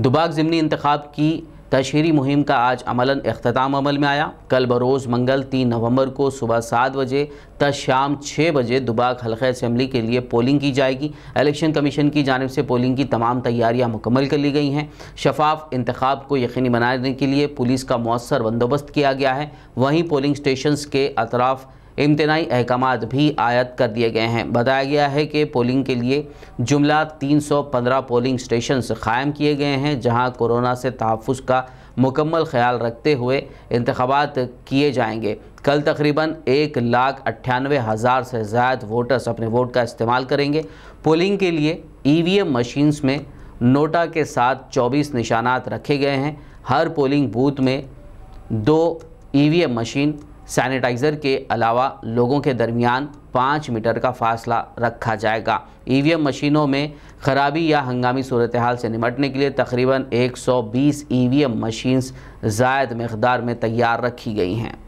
दुबाग ज़मनी इंतखब की तशहरी मुहिम का आज अमला अख्ताम अमल में आया कल बरोज़ मंगल तीन नवंबर को सुबह सात बजे तक शाम छः बजे दुबाग हल्के असम्बली के लिए पोलिंग की जाएगी इलेक्शन कमीशन की जानब से पोलिंग की तमाम तैयारियाँ मुकम्मल कर ली गई हैं शफाफ इंतखब को यकीनी बनाने के लिए पुलिस का मौसर बंदोबस्त किया गया है वहीं पोलिंग स्टेशन के अतराफ़ इम्तनाई अहकाम भी आयद कर दिए गए हैं बताया गया है कि पोलिंग के लिए जुमला 315 पोलिंग स्टेशन क़ायम किए गए हैं जहां कोरोना से तहफ़ का मुकम्मल ख्याल रखते हुए इंतबात किए जाएंगे कल तकरीबन एक लाख अट्ठानवे हज़ार से ज़्यादा वोटर्स अपने वोट का इस्तेमाल करेंगे पोलिंग के लिए ई वी एम मशीन्स में नोटा के साथ चौबीस निशानात रखे गए हैं हर पोलिंग बूथ में दो E V M machine sanitiser के अलावा लोगों के दरमियान पाँच मीटर का फासला रखा जाएगा ईवीएम मशीनों में खराबी या हंगामी सूरत हाल से निपटने के लिए तकरीबन 120 ईवीएम मशीन्स जायद मकदार में तैयार रखी गई हैं